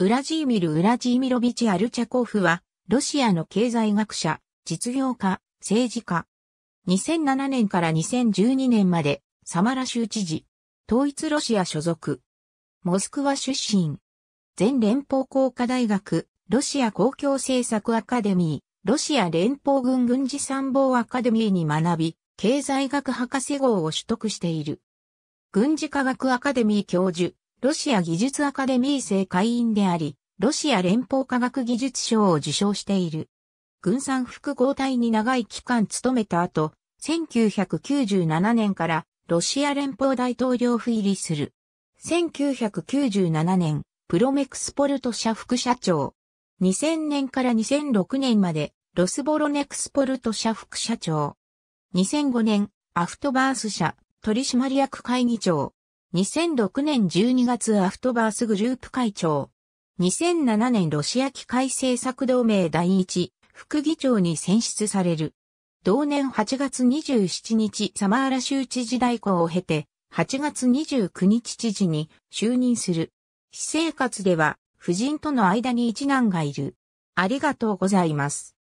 ウラジーミル・ウラジーミロビチ・アルチャコフは、ロシアの経済学者、実業家、政治家。2007年から2012年まで、サマラ州知事。統一ロシア所属。モスクワ出身。全連邦工科大学、ロシア公共政策アカデミー、ロシア連邦軍軍事参謀アカデミーに学び、経済学博士号を取得している。軍事科学アカデミー教授、ロシア技術アカデミー制会員であり、ロシア連邦科学技術賞を受賞している。軍産複合体に長い期間勤めた後、1997年からロシア連邦大統領府入りする。1997年、プロメクスポルト社副社長。2000年から2006年まで、ロスボロネクスポルト社副社長。2005年、アフトバース社取締役会議長。2006年12月アフトバースグループ会長。2007年ロシア機械政策同盟第一副議長に選出される。同年8月27日サマーラ州知事代行を経て、8月29日知事に就任する。私生活では、夫人との間に一男がいる。ありがとうございます。